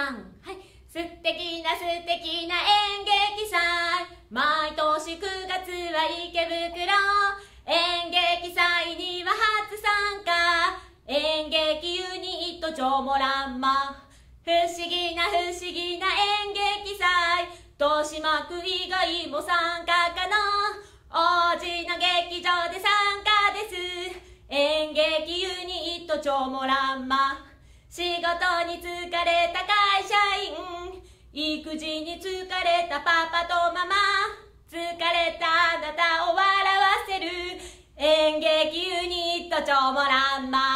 ん。はい素敵な素敵な演劇祭毎年9月は池袋演劇祭には初参加演劇ユニット超モランマ不思議な不思議な演劇祭豊島区以外も参加可能王子の劇場で参加です演劇ユニット超モランマ仕事に就育児に疲れたパパとママ疲れたあなたを笑わせる演劇ユニット超もらんま